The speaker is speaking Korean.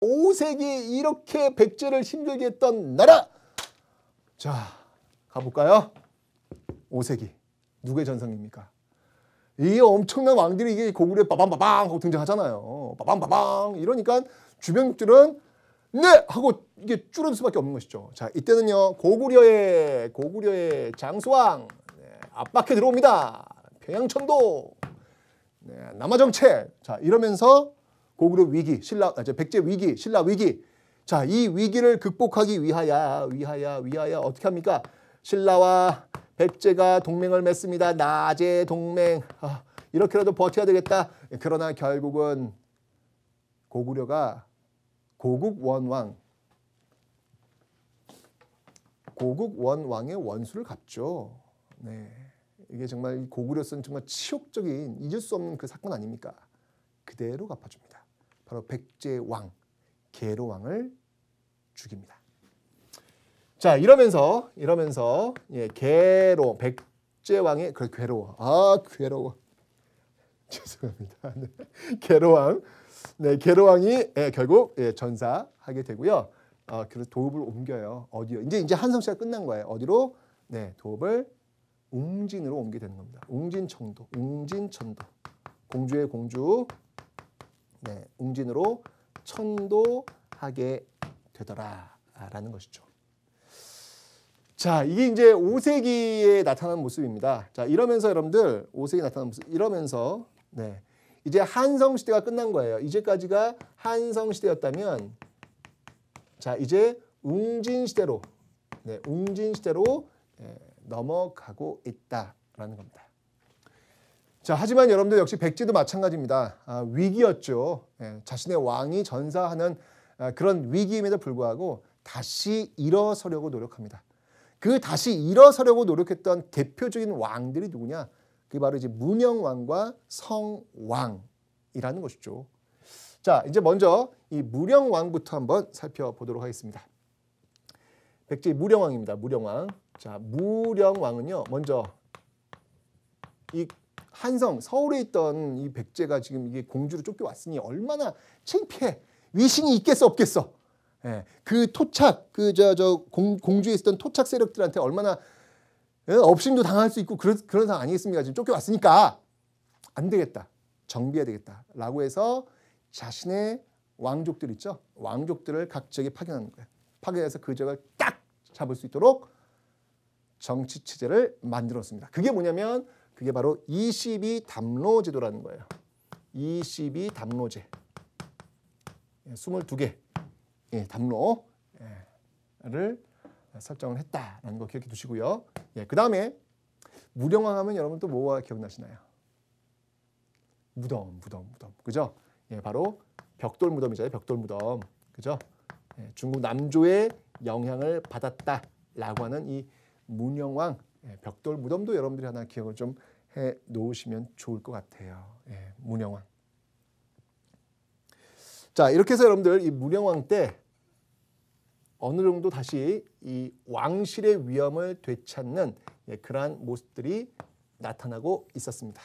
5세기 이렇게 백제를 힘들게 했던 나라. 자, 가볼까요? 5세기. 누구의 전성입니까? 이 엄청난 왕들이 이게 고구려 빠방빠방 하고 등장하잖아요. 빠방빠방 이러니까 주변국들은 네! 하고 이게 줄어들 수밖에 없는 것이죠. 자, 이때는요. 고구려의 고구려의 장수왕 네, 압박해 들어옵니다. 평양천도 네, 남아정책 자 이러면서 고구려 위기, 신라 아, 백제 위기, 신라 위기. 자, 이 위기를 극복하기 위하여 위하여 위하여 어떻게 합니까? 신라와 백제가 동맹을 맺습니다. 낮의 동맹. 아, 이렇게라도 버텨야 되겠다. 그러나 결국은 고구려가 고국 원왕 고국 원왕의 원수를 갚죠. 네. 이게 정말 고구려선 정말 치욕적인 잊을 수 없는 그 사건 아닙니까? 그대로 갚아줍니다. 바로 백제 왕 계로 왕을 죽입니다. 자 이러면서 이러면서 예, 계로 백제 왕의 그 괴로워 아 괴로워 죄송합니다 네, 계로 왕 네, 계로 왕이 예, 결국 예, 전사하게 되고요. 어, 그래서 도읍을 옮겨요. 어디요? 이제 이제 한성 씨가 끝난 거예요. 어디로? 네, 도읍을 웅진으로 옮기게 되는 겁니다. 웅진 청도, 웅진 천도, 공주의 공주, 네, 웅진으로 천도하게 되더라라는 것이죠. 자, 이게 이제 5세기에 나타난 모습입니다. 자, 이러면서 여러분들 5세기 나타난 모습 이러면서 네. 이제 한성 시대가 끝난 거예요. 이제까지가 한성 시대였다면 자, 이제 웅진 시대로 네, 웅진 시대로 예, 넘어가고 있다라는 겁니다. 자, 하지만 여러분들 역시 백제도 마찬가지입니다. 아, 위기였죠. 예, 자신의 왕이 전사하는 아, 그런 위기임에도 불구하고 다시 일어서려고 노력합니다. 그 다시 일어서려고 노력했던 대표적인 왕들이 누구냐? 그게 바로 이제 문영왕과 성왕이라는 것이죠. 자, 이제 먼저 이 무령왕부터 한번 살펴보도록 하겠습니다. 백제 무령왕입니다. 무령왕. 자, 무령왕은요. 먼저 이 한성 서울에 있던 이 백제가 지금 이게 공주로 쫓겨왔으니 얼마나 창피해 위신이 있겠어 없겠어 예, 그 토착 그저저 저 공주에 있었던 토착 세력들한테 얼마나 예, 업신도 당할 수 있고 그런 그런 상황 아니겠습니까 지금 쫓겨왔으니까 안 되겠다 정비해야 되겠다라고 해서 자신의 왕족들 있죠 왕족들을 각 지역에 파견하는 거예요 파견해서 그 지역을 딱 잡을 수 있도록 정치 체제를 만들었습니다 그게 뭐냐면 그게 바로 22 e e 예, 예, 담로 제도라는 거예요. 22 담로제. 22개 예, 담로를 설정을 했다라는 거 기억해 두시고요. 예, 그 다음에 무령왕 하면 여러분 또 뭐가 기억나시나요? 무덤, 무덤, 무덤. 그죠? 예, 바로 벽돌 무덤이잖아요. 벽돌 무덤. 그죠? 예, 중국 남조의 영향을 받았다라고 하는 이 문영왕 예, 벽돌 무덤도 여러분들이 하나 기억을 좀 해 놓으시면 좋을 것 같아요. 예, 문영왕. 자, 이렇게 해서 여러분들 이 문영왕 때 어느 정도 다시 이 왕실의 위험을 되찾는 예, 그러한 모습들이 나타나고 있었습니다.